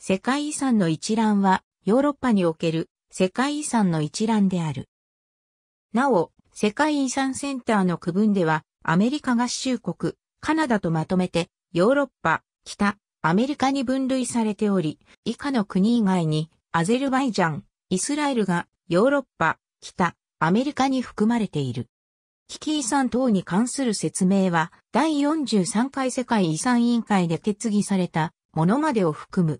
世界遺産の一覧は、ヨーロッパにおける世界遺産の一覧である。なお、世界遺産センターの区分では、アメリカ合衆国、カナダとまとめて、ヨーロッパ、北、アメリカに分類されており、以下の国以外に、アゼルバイジャン、イスラエルが、ヨーロッパ、北、アメリカに含まれている。危機遺産等に関する説明は、第43回世界遺産委員会で決議されたものまでを含む。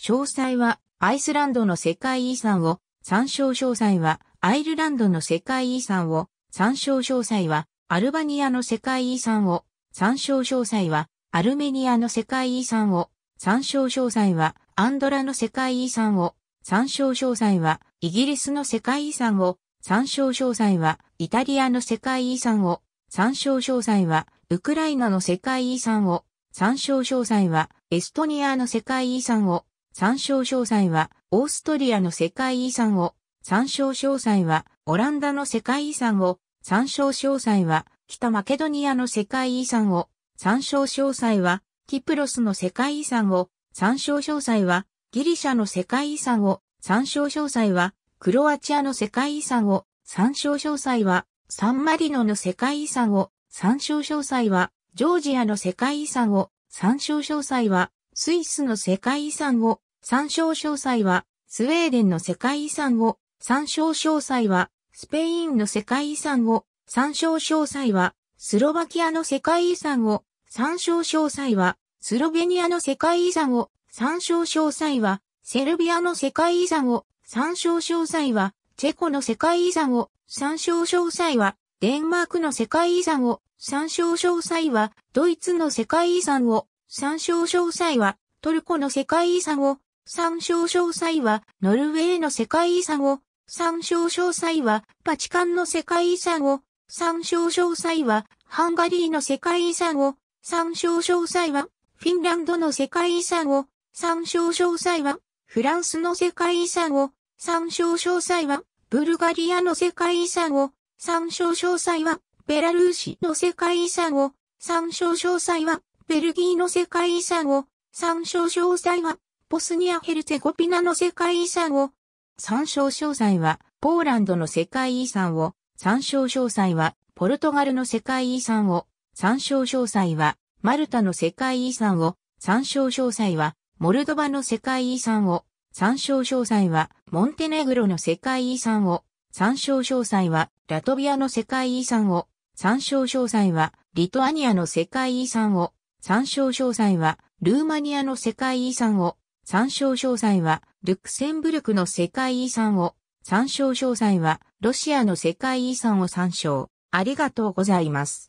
詳細はアイスランドの世界遺産を、参照詳細はアイルランドの世界遺産を、参照詳細はアルバニアの世界遺産を、参照詳細はアルメニアの世界遺産を、参照詳細はアンドラの世界遺産を、参照詳細はイギリスの世界遺産を、参照詳細はイタリアの世界遺産を、参照詳細はウクライナの世界遺産を、参照詳細はエストニアの世界遺産を、参照詳細は、オーストリアの世界遺産を、参照詳細は、オランダの世界遺産を、参照詳細は、北マケドニアの世界遺産を、参照詳細は、キプロスの世界遺産を、参照詳細は、ギリシャの世界遺産を、参照詳細は、クロアチアの世界遺産を、参照詳細は、サンマリノの世界遺産を、参照詳細は、ジョージアの世界遺産を、参照詳細は、スイスの世界遺産を、参照詳細は、スウェーデンの世界遺産を、参照詳細は、スペインの世界遺産を、参照詳細は、スロバキアの世界遺産を、参照詳細は、スロベニアの世界遺産を、参照詳細は、セルビアの世界遺産を、参照詳細は、チェコの世界遺産を、参照詳細は、デンマークの世界遺産を、参照詳細は、ドイツの世界遺産を、参照詳細は、トルコの世界遺産を、参照詳細は、ノルウェーの世界遺産を、参照詳細は、パチカンの世界遺産を、参照詳細は、ハンガリーの世界遺産を、参照詳細は、フィンランドの世界遺産を、参照詳細は、フランスの世界遺産を、参照詳細は、ブルガリアの世界遺産を、参照詳細は、ベラルーシの世界遺産を、参照詳細は、ベルギーの世界遺産を、参照詳細は、ボスニア・ヘルツェゴピナの世界遺産を、参照詳細は、ポーランドの世界遺産を、参照詳細は、ポルトガルの世界遺産を、参照詳細は、マルタの世界遺産を、参照詳細は、モルドバの世界遺産を、参照詳細は、モンテネグロの世界遺産を、参照詳細は、ラトビアの世界遺産を、参照詳細は、リトアニアの世界遺産を、参照詳細は、ルーマニアの世界遺産を、参照詳細は、ルクセンブルクの世界遺産を、参照詳細は、ロシアの世界遺産を参照。ありがとうございます。